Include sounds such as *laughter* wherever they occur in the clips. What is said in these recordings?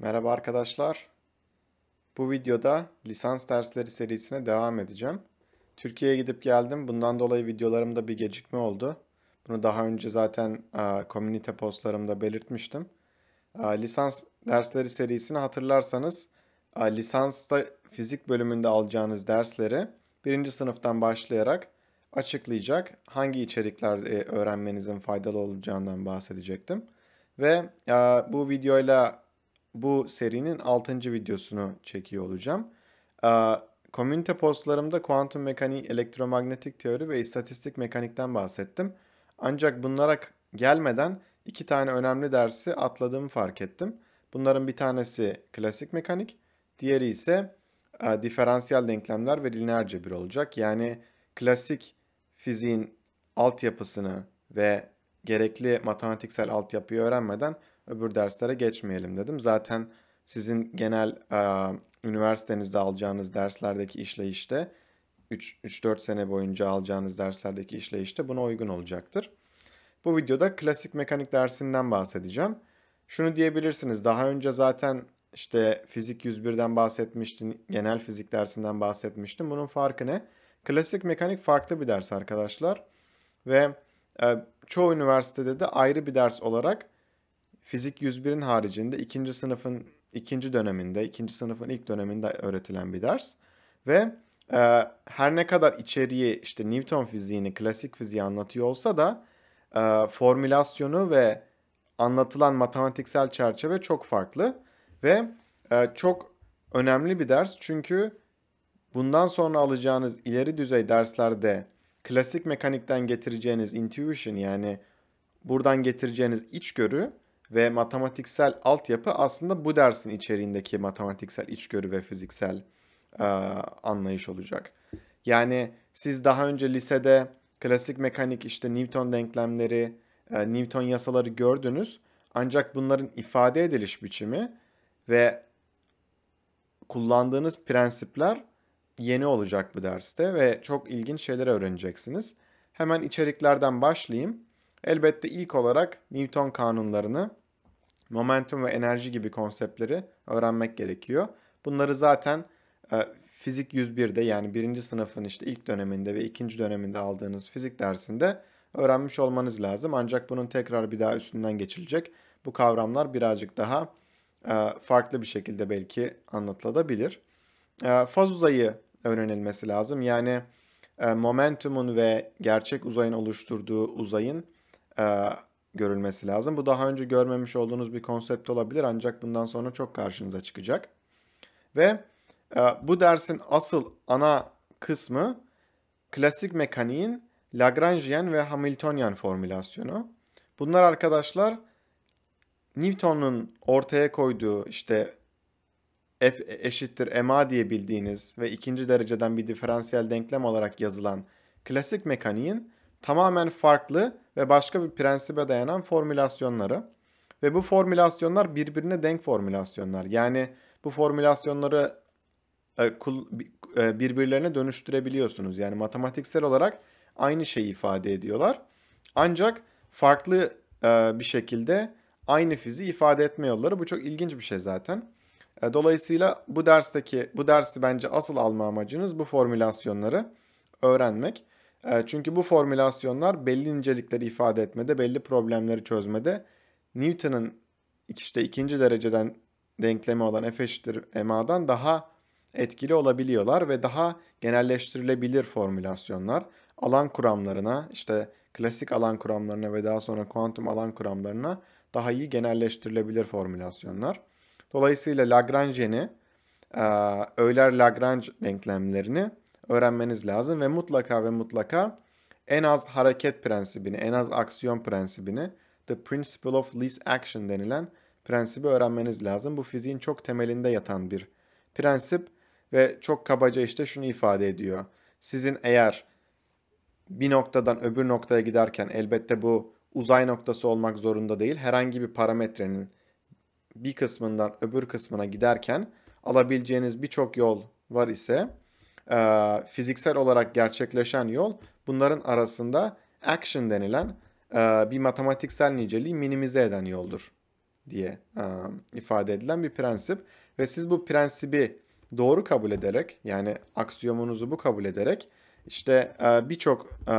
Merhaba arkadaşlar. Bu videoda lisans dersleri serisine devam edeceğim. Türkiye'ye gidip geldim. Bundan dolayı videolarımda bir gecikme oldu. Bunu daha önce zaten e, komünite postlarımda belirtmiştim. E, lisans dersleri serisini hatırlarsanız e, lisansta fizik bölümünde alacağınız dersleri birinci sınıftan başlayarak açıklayacak hangi içerikler öğrenmenizin faydalı olacağından bahsedecektim. Ve bu videoyla bu serinin 6. videosunu çekiyor olacağım. Komünite ee, postlarımda kuantum mekaniği, elektromanyetik teori ve istatistik mekanikten bahsettim. Ancak bunlara gelmeden iki tane önemli dersi atladığımı fark ettim. Bunların bir tanesi klasik mekanik, diğeri ise e, diferansiyel denklemler ve lineer cebir olacak. Yani klasik fiziğin altyapısını ve gerekli matematiksel altyapıyı öğrenmeden öbür derslere geçmeyelim dedim. Zaten sizin genel e, üniversitenizde alacağınız derslerdeki işleyişte 3-4 sene boyunca alacağınız derslerdeki işleyişte buna uygun olacaktır. Bu videoda klasik mekanik dersinden bahsedeceğim. Şunu diyebilirsiniz daha önce zaten işte fizik 101'den bahsetmiştim, genel fizik dersinden bahsetmiştim. Bunun farkı ne? Klasik mekanik farklı bir ders arkadaşlar. Ve e, çoğu üniversitede de ayrı bir ders olarak Fizik 101'in haricinde ikinci sınıfın ikinci döneminde, ikinci sınıfın ilk döneminde öğretilen bir ders. Ve e, her ne kadar içeriği işte Newton fiziğini, klasik fiziği anlatıyor olsa da e, formülasyonu ve anlatılan matematiksel çerçeve çok farklı. Ve e, çok önemli bir ders çünkü bundan sonra alacağınız ileri düzey derslerde klasik mekanikten getireceğiniz intuition yani buradan getireceğiniz içgörü ve matematiksel altyapı aslında bu dersin içeriğindeki matematiksel içgörü ve fiziksel e, anlayış olacak. Yani siz daha önce lisede klasik mekanik işte Newton denklemleri, e, Newton yasaları gördünüz. Ancak bunların ifade ediliş biçimi ve kullandığınız prensipler yeni olacak bu derste ve çok ilginç şeyler öğreneceksiniz. Hemen içeriklerden başlayayım. Elbette ilk olarak Newton kanunlarını momentum ve enerji gibi konseptleri öğrenmek gerekiyor. Bunları zaten e, fizik 101'de yani birinci sınıfın işte ilk döneminde ve ikinci döneminde aldığınız fizik dersinde öğrenmiş olmanız lazım. Ancak bunun tekrar bir daha üstünden geçilecek. Bu kavramlar birazcık daha e, farklı bir şekilde belki anlatılabilir. E, faz uzayı öğrenilmesi lazım. Yani momentumun ve gerçek uzayın oluşturduğu uzayın görülmesi lazım. Bu daha önce görmemiş olduğunuz bir konsept olabilir ancak bundan sonra çok karşınıza çıkacak. Ve e, bu dersin asıl ana kısmı klasik mekaniğin Lagrangian ve Hamiltonian formülasyonu. Bunlar arkadaşlar Newton'un ortaya koyduğu işte F eşittir ma diye bildiğiniz ve ikinci dereceden bir diferansiyel denklem olarak yazılan klasik mekaniğin tamamen farklı ve başka bir prensibe dayanan formülasyonları. Ve bu formülasyonlar birbirine denk formülasyonlar. Yani bu formülasyonları e, e, birbirlerine dönüştürebiliyorsunuz. Yani matematiksel olarak aynı şeyi ifade ediyorlar. Ancak farklı e, bir şekilde aynı fiziği ifade etme yolları. Bu çok ilginç bir şey zaten. Dolayısıyla bu dersteki bu dersi bence asıl alma amacınız bu formülasyonları öğrenmek. Ee, çünkü bu formülasyonlar belli incelikleri ifade etmede, belli problemleri çözmede Newton'ın işte ikinci dereceden denklemi olan F eşittir MA'dan daha etkili olabiliyorlar ve daha genelleştirilebilir formülasyonlar. Alan kuramlarına, işte klasik alan kuramlarına ve daha sonra kuantum alan kuramlarına daha iyi genelleştirilebilir formülasyonlar. Dolayısıyla Lagrange'ni, e, Euler-Lagrange denklemlerini öğrenmeniz lazım ve mutlaka ve mutlaka en az hareket prensibini, en az aksiyon prensibini, the principle of least action denilen prensibi öğrenmeniz lazım. Bu fiziğin çok temelinde yatan bir prensip ve çok kabaca işte şunu ifade ediyor. Sizin eğer bir noktadan öbür noktaya giderken elbette bu uzay noktası olmak zorunda değil. Herhangi bir parametrenin bir kısmından öbür kısmına giderken alabileceğiniz birçok yol var ise e, fiziksel olarak gerçekleşen yol bunların arasında action denilen e, bir matematiksel niceliği minimize eden yoldur diye e, ifade edilen bir prensip. Ve siz bu prensibi doğru kabul ederek yani aksiyomunuzu bu kabul ederek işte e, birçok e,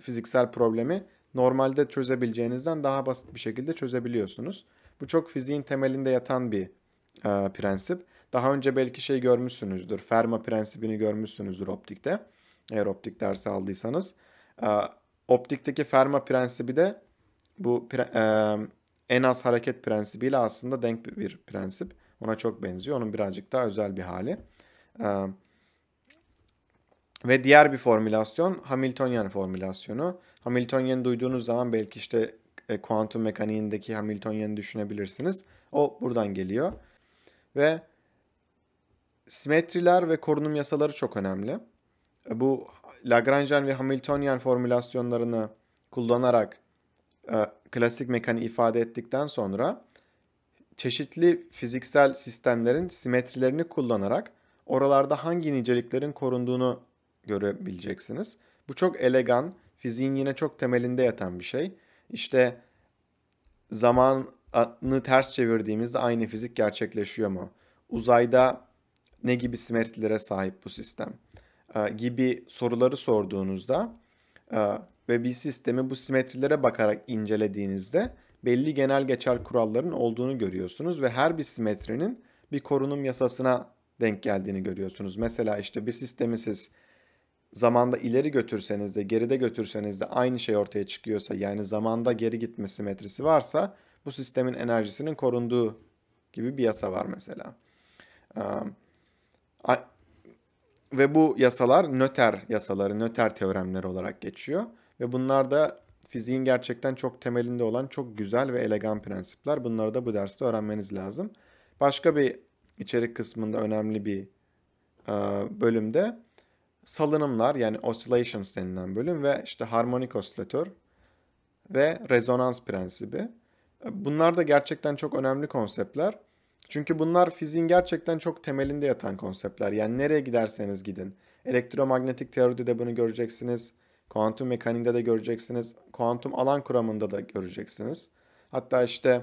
fiziksel problemi normalde çözebileceğinizden daha basit bir şekilde çözebiliyorsunuz. Bu çok fiziğin temelinde yatan bir e, prensip. Daha önce belki şey görmüşsünüzdür. Ferma prensibini görmüşsünüzdür optikte. Eğer optik dersi aldıysanız. E, optikteki Ferma prensibi de bu pre, e, en az hareket prensibiyle aslında denk bir, bir prensip. Ona çok benziyor. Onun birazcık daha özel bir hali. E, ve diğer bir formülasyon Hamiltonian formülasyonu. Hamiltonian duyduğunuz zaman belki işte e, kuantum mekaniğindeki Hamiltonian'ı düşünebilirsiniz. O buradan geliyor. Ve simetriler ve korunum yasaları çok önemli. E, bu Lagrangian ve Hamiltonian formülasyonlarını kullanarak e, klasik mekaniği ifade ettikten sonra çeşitli fiziksel sistemlerin simetrilerini kullanarak oralarda hangi niceliklerin korunduğunu görebileceksiniz. Bu çok elegan, fiziğin yine çok temelinde yatan bir şey. İşte zamanı ters çevirdiğimizde aynı fizik gerçekleşiyor mu? Uzayda ne gibi simetrilere sahip bu sistem e, gibi soruları sorduğunuzda e, ve bir sistemi bu simetrilere bakarak incelediğinizde belli genel geçer kuralların olduğunu görüyorsunuz ve her bir simetrinin bir korunum yasasına denk geldiğini görüyorsunuz. Mesela işte bir sistemi siz zamanda ileri götürseniz de geride götürseniz de aynı şey ortaya çıkıyorsa yani zamanda geri gitme simetrisi varsa bu sistemin enerjisinin korunduğu gibi bir yasa var mesela. Ve bu yasalar nöter yasaları, nöter teoremleri olarak geçiyor. Ve bunlar da fiziğin gerçekten çok temelinde olan çok güzel ve elegan prensipler. Bunları da bu derste öğrenmeniz lazım. Başka bir içerik kısmında önemli bir e, bölümde salınımlar yani oscillations denilen bölüm ve işte harmonik osilatör ve rezonans prensibi. Bunlar da gerçekten çok önemli konseptler. Çünkü bunlar fiziğin gerçekten çok temelinde yatan konseptler. Yani nereye giderseniz gidin. Elektromanyetik teoride de bunu göreceksiniz. Kuantum mekaniğinde de göreceksiniz. Kuantum alan kuramında da göreceksiniz. Hatta işte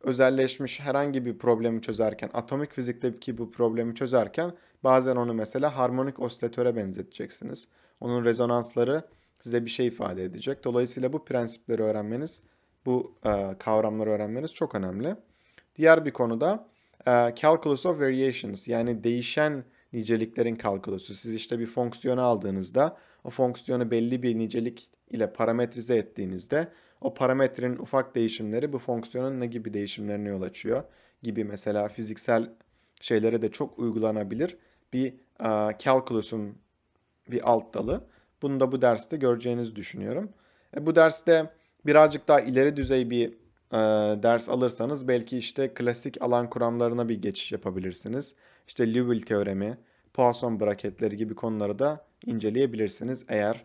özelleşmiş herhangi bir problemi çözerken, atomik fizikteki bu problemi çözerken bazen onu mesela harmonik osilatöre benzeteceksiniz. Onun rezonansları size bir şey ifade edecek. Dolayısıyla bu prensipleri öğrenmeniz, bu e, kavramları öğrenmeniz çok önemli. Diğer bir konu da calculus of variations yani değişen niceliklerin kalkülüsü. Siz işte bir fonksiyonu aldığınızda o fonksiyonu belli bir nicelik ile parametrize ettiğinizde o parametrenin ufak değişimleri bu fonksiyonun ne gibi değişimlerine yol açıyor gibi mesela fiziksel şeylere de çok uygulanabilir bir e, calculus'un bir alt dalı. Bunu da bu derste göreceğinizi düşünüyorum. E, bu derste birazcık daha ileri düzey bir e, ders alırsanız belki işte klasik alan kuramlarına bir geçiş yapabilirsiniz. İşte Liouville teoremi, Poisson braketleri gibi konuları da inceleyebilirsiniz eğer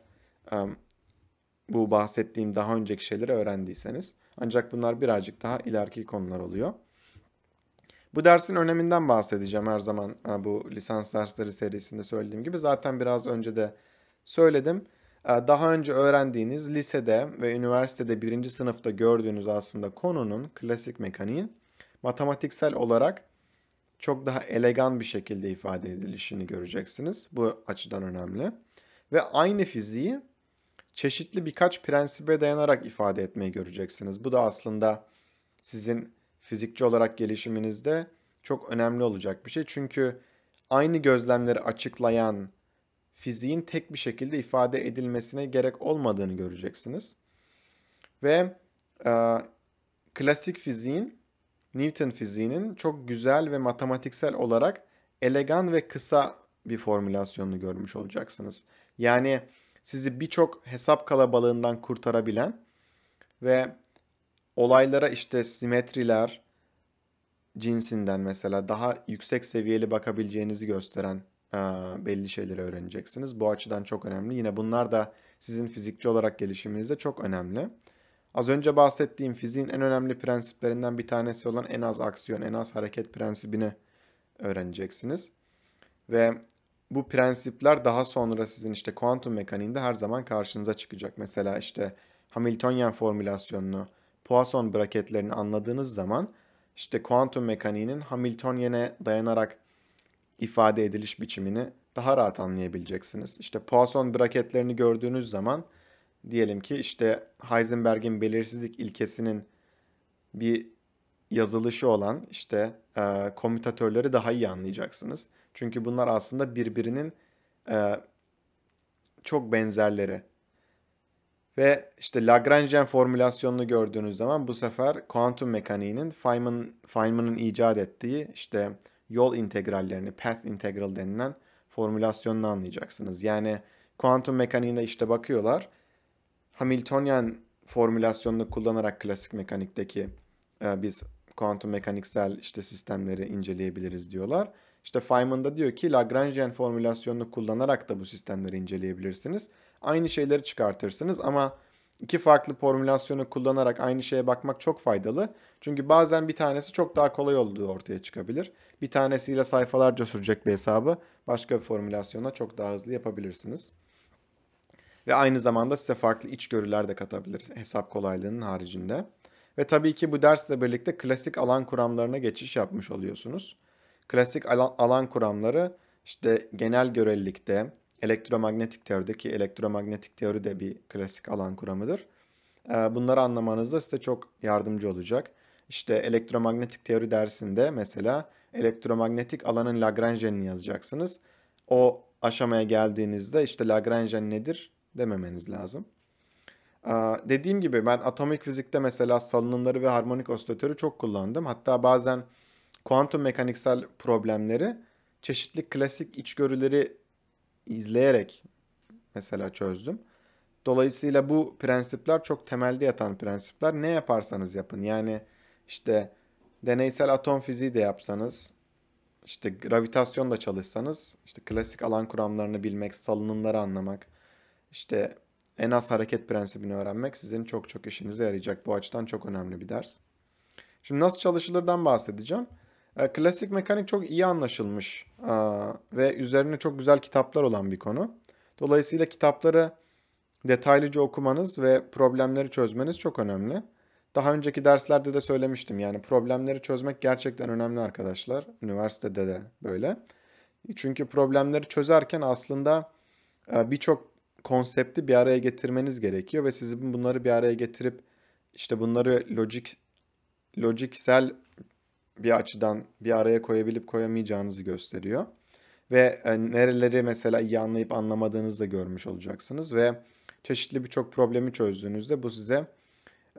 e, bu bahsettiğim daha önceki şeyleri öğrendiyseniz. Ancak bunlar birazcık daha ileriki konular oluyor. Bu dersin öneminden bahsedeceğim her zaman e, bu lisans dersleri serisinde söylediğim gibi. Zaten biraz önce de söyledim. Ee, daha önce öğrendiğiniz lisede ve üniversitede birinci sınıfta gördüğünüz aslında konunun klasik mekaniğin matematiksel olarak çok daha elegan bir şekilde ifade edilişini göreceksiniz. Bu açıdan önemli. Ve aynı fiziği çeşitli birkaç prensibe dayanarak ifade etmeyi göreceksiniz. Bu da aslında sizin fizikçi olarak gelişiminizde çok önemli olacak bir şey. Çünkü aynı gözlemleri açıklayan fiziğin tek bir şekilde ifade edilmesine gerek olmadığını göreceksiniz. Ve e, klasik fiziğin, Newton fiziğinin çok güzel ve matematiksel olarak elegan ve kısa bir formülasyonunu görmüş olacaksınız. Yani sizi birçok hesap kalabalığından kurtarabilen ve olaylara işte simetriler cinsinden mesela daha yüksek seviyeli bakabileceğinizi gösteren belli şeyleri öğreneceksiniz. Bu açıdan çok önemli. Yine bunlar da sizin fizikçi olarak gelişiminizde çok önemli. Az önce bahsettiğim fiziğin en önemli prensiplerinden bir tanesi olan en az aksiyon, en az hareket prensibini öğreneceksiniz. Ve bu prensipler daha sonra sizin işte kuantum mekaniğinde her zaman karşınıza çıkacak. Mesela işte Hamiltonian formülasyonunu, Poisson braketlerini anladığınız zaman işte kuantum mekaniğinin Hamiltonian'e dayanarak ifade ediliş biçimini daha rahat anlayabileceksiniz. İşte Poisson braketlerini gördüğünüz zaman diyelim ki işte Heisenberg'in belirsizlik ilkesinin bir yazılışı olan işte e, komütatörleri daha iyi anlayacaksınız. Çünkü bunlar aslında birbirinin e, çok benzerleri. Ve işte Lagrangian formülasyonunu gördüğünüz zaman bu sefer kuantum mekaniğinin Feynman, Feynman'ın icat ettiği işte yol integrallerini, path integral denilen formülasyonunu anlayacaksınız. Yani kuantum mekaniğinde işte bakıyorlar. Hamiltonian formülasyonunu kullanarak klasik mekanikteki e, biz kuantum mekaniksel işte sistemleri inceleyebiliriz diyorlar. İşte Feynman da diyor ki Lagrangian formülasyonunu kullanarak da bu sistemleri inceleyebilirsiniz. Aynı şeyleri çıkartırsınız ama iki farklı formülasyonu kullanarak aynı şeye bakmak çok faydalı. Çünkü bazen bir tanesi çok daha kolay olduğu ortaya çıkabilir. Bir tanesiyle sayfalarca sürecek bir hesabı başka bir formülasyona çok daha hızlı yapabilirsiniz. Ve aynı zamanda size farklı içgörüler de katabilir hesap kolaylığının haricinde. Ve tabii ki bu dersle birlikte klasik alan kuramlarına geçiş yapmış oluyorsunuz. Klasik alan, alan kuramları işte genel görelilikte, elektromanyetik teorideki elektromanyetik teori de bir klasik alan kuramıdır. Ee, bunları anlamanızda size çok yardımcı olacak. İşte elektromanyetik teori dersinde mesela elektromanyetik alanın Lagrange'ini yazacaksınız. O aşamaya geldiğinizde işte Lagrange nedir dememeniz lazım. Ee, dediğim gibi ben atomik fizikte mesela salınımları ve harmonik osilatörü çok kullandım. Hatta bazen kuantum mekaniksel problemleri çeşitli klasik içgörüleri izleyerek mesela çözdüm. Dolayısıyla bu prensipler çok temelde yatan prensipler. Ne yaparsanız yapın. Yani işte deneysel atom fiziği de yapsanız, işte gravitasyon da çalışsanız, işte klasik alan kuramlarını bilmek, salınımları anlamak, işte en az hareket prensibini öğrenmek sizin çok çok işinize yarayacak. Bu açıdan çok önemli bir ders. Şimdi nasıl çalışılırdan bahsedeceğim. E, klasik mekanik çok iyi anlaşılmış e, ve üzerine çok güzel kitaplar olan bir konu. Dolayısıyla kitapları detaylıca okumanız ve problemleri çözmeniz çok önemli. Daha önceki derslerde de söylemiştim yani problemleri çözmek gerçekten önemli arkadaşlar. Üniversitede de böyle. E, çünkü problemleri çözerken aslında birçok konsepti bir araya getirmeniz gerekiyor ve sizin bunları bir araya getirip işte bunları logik logiksel bir açıdan bir araya koyabilip koyamayacağınızı gösteriyor. Ve e, nereleri mesela iyi anlayıp anlamadığınızı da görmüş olacaksınız ve çeşitli birçok problemi çözdüğünüzde bu size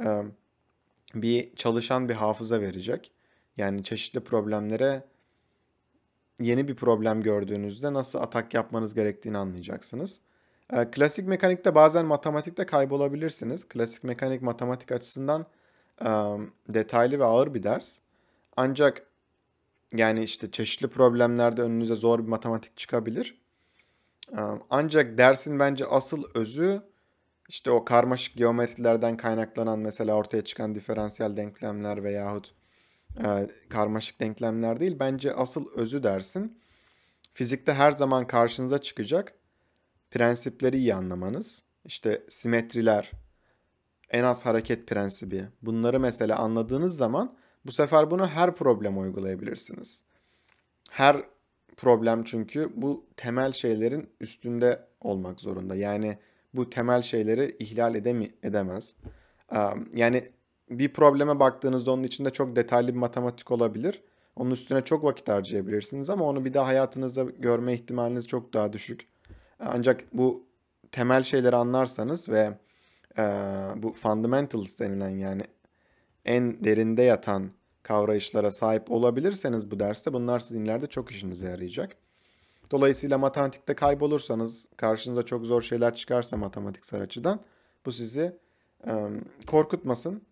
e, bir çalışan bir hafıza verecek. Yani çeşitli problemlere yeni bir problem gördüğünüzde nasıl atak yapmanız gerektiğini anlayacaksınız. E, klasik mekanikte bazen matematikte kaybolabilirsiniz. Klasik mekanik matematik açısından detaylı ve ağır bir ders. Ancak yani işte çeşitli problemlerde önünüze zor bir matematik çıkabilir. Ancak dersin bence asıl özü işte o karmaşık geometrilerden kaynaklanan mesela ortaya çıkan diferansiyel denklemler veyahut e, karmaşık denklemler değil. Bence asıl özü dersin. Fizikte her zaman karşınıza çıkacak prensipleri iyi anlamanız. İşte simetriler, en az hareket prensibi. Bunları mesela anladığınız zaman bu sefer bunu her problem uygulayabilirsiniz. Her problem çünkü bu temel şeylerin üstünde olmak zorunda. Yani bu temel şeyleri ihlal edemi edemez. Yani bir probleme baktığınızda onun içinde çok detaylı bir matematik olabilir. Onun üstüne çok vakit harcayabilirsiniz ama onu bir daha hayatınızda görme ihtimaliniz çok daha düşük. Ancak bu temel şeyleri anlarsanız ve e, bu fundamentals denilen yani en derinde yatan kavrayışlara sahip olabilirseniz bu derste bunlar sizin ileride çok işinize yarayacak. Dolayısıyla matematikte kaybolursanız, karşınıza çok zor şeyler çıkarsa matematiksel açıdan bu sizi um, korkutmasın.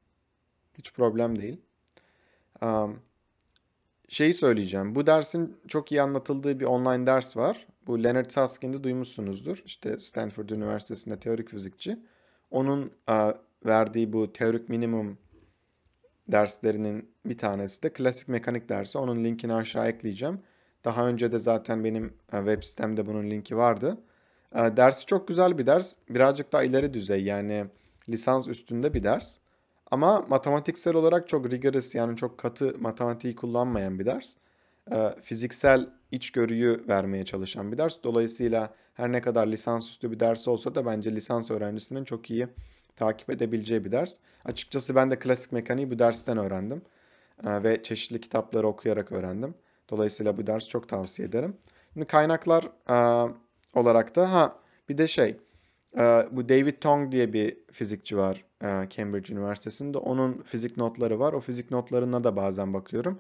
Hiç problem değil. Um, şeyi söyleyeceğim. Bu dersin çok iyi anlatıldığı bir online ders var. Bu Leonard Susskind'i duymuşsunuzdur. İşte Stanford Üniversitesi'nde teorik fizikçi. Onun uh, verdiği bu teorik minimum derslerinin bir tanesi de klasik mekanik dersi. Onun linkini aşağı ekleyeceğim. Daha önce de zaten benim e, web sitemde bunun linki vardı. E, dersi çok güzel bir ders. Birazcık daha ileri düzey yani lisans üstünde bir ders. Ama matematiksel olarak çok rigorous yani çok katı matematiği kullanmayan bir ders. E, fiziksel içgörüyü vermeye çalışan bir ders. Dolayısıyla her ne kadar lisans üstü bir ders olsa da bence lisans öğrencisinin çok iyi takip edebileceği bir ders. Açıkçası ben de klasik mekaniği bu dersten öğrendim. Ee, ve çeşitli kitapları okuyarak öğrendim. Dolayısıyla bu ders çok tavsiye ederim. Şimdi kaynaklar e, olarak da ha bir de şey e, bu David Tong diye bir fizikçi var e, Cambridge Üniversitesi'nde. Onun fizik notları var. O fizik notlarına da bazen bakıyorum.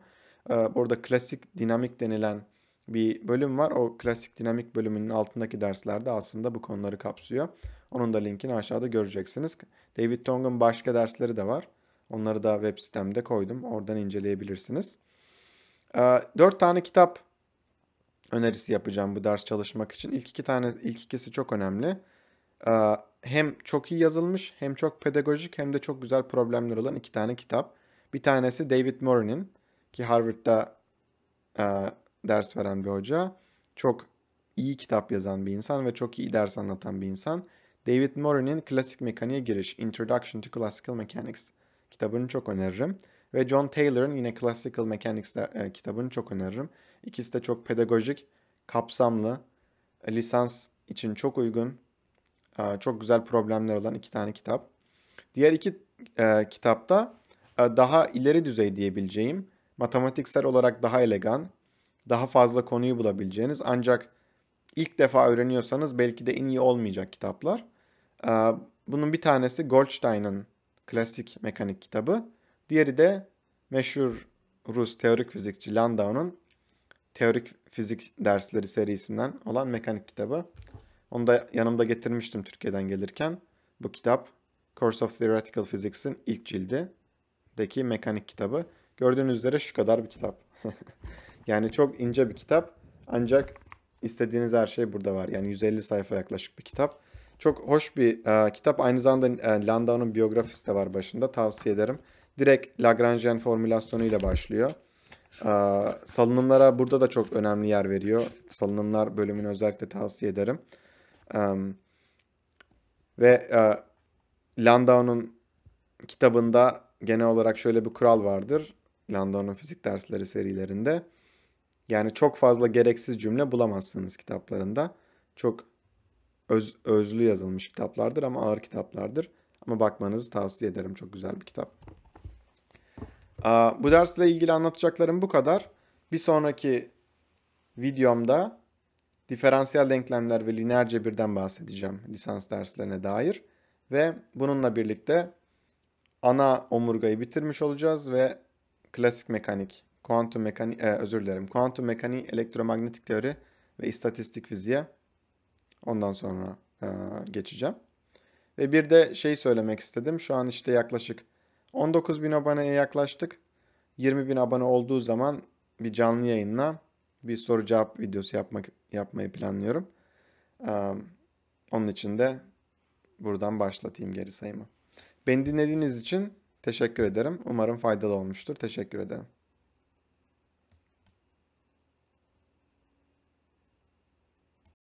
Burada klasik dinamik denilen bir bölüm var. O klasik dinamik bölümünün altındaki derslerde aslında bu konuları kapsıyor. Onun da linkini aşağıda göreceksiniz. David Tong'un başka dersleri de var. Onları da web sitemde koydum. Oradan inceleyebilirsiniz. Ee, dört tane kitap önerisi yapacağım bu ders çalışmak için. İlk iki tane, ilk ikisi çok önemli. Ee, hem çok iyi yazılmış, hem çok pedagojik, hem de çok güzel problemler olan iki tane kitap. Bir tanesi David Morin'in ki Harvard'da e, ders veren bir hoca. Çok iyi kitap yazan bir insan ve çok iyi ders anlatan bir insan. David Morin'in Klasik Mekaniğe Giriş Introduction to Classical Mechanics kitabını çok öneririm. Ve John Taylor'ın yine Classical Mechanics e, kitabını çok öneririm. İkisi de çok pedagojik, kapsamlı, e, lisans için çok uygun, e, çok güzel problemler olan iki tane kitap. Diğer iki e, kitapta e, daha ileri düzey diyebileceğim, matematiksel olarak daha elegan, daha fazla konuyu bulabileceğiniz ancak ilk defa öğreniyorsanız belki de en iyi olmayacak kitaplar. Ee, bunun bir tanesi Goldstein'ın klasik mekanik kitabı. Diğeri de meşhur Rus teorik fizikçi Landau'nun teorik fizik dersleri serisinden olan mekanik kitabı. Onu da yanımda getirmiştim Türkiye'den gelirken. Bu kitap Course of Theoretical Physics'in ilk cildideki mekanik kitabı. Gördüğünüz üzere şu kadar bir kitap. *laughs* yani çok ince bir kitap ancak istediğiniz her şey burada var. Yani 150 sayfa yaklaşık bir kitap. Çok hoş bir e, kitap. Aynı zamanda e, Landau'nun biyografisi de var başında. Tavsiye ederim. Direkt Lagrangian formülasyonu ile başlıyor. E, salınımlara burada da çok önemli yer veriyor. Salınımlar bölümünü özellikle tavsiye ederim. E, ve e, Landau'nun kitabında genel olarak şöyle bir kural vardır. Landau'nun fizik dersleri serilerinde. Yani çok fazla gereksiz cümle bulamazsınız kitaplarında. Çok öz, özlü yazılmış kitaplardır ama ağır kitaplardır. Ama bakmanızı tavsiye ederim. Çok güzel bir kitap. Bu dersle ilgili anlatacaklarım bu kadar. Bir sonraki videomda diferansiyel denklemler ve lineer cebirden bahsedeceğim lisans derslerine dair. Ve bununla birlikte ana omurgayı bitirmiş olacağız ve klasik mekanik, kuantum mekanik, e, özür dilerim, kuantum mekanik, elektromanyetik teori ve istatistik fiziğe Ondan sonra e, geçeceğim. Ve bir de şey söylemek istedim. Şu an işte yaklaşık 19 bin aboneye yaklaştık. 20 bin abone olduğu zaman bir canlı yayınla bir soru cevap videosu yapmak yapmayı planlıyorum. Ee, onun için de buradan başlatayım geri sayımı. Beni dinlediğiniz için teşekkür ederim. Umarım faydalı olmuştur. Teşekkür ederim.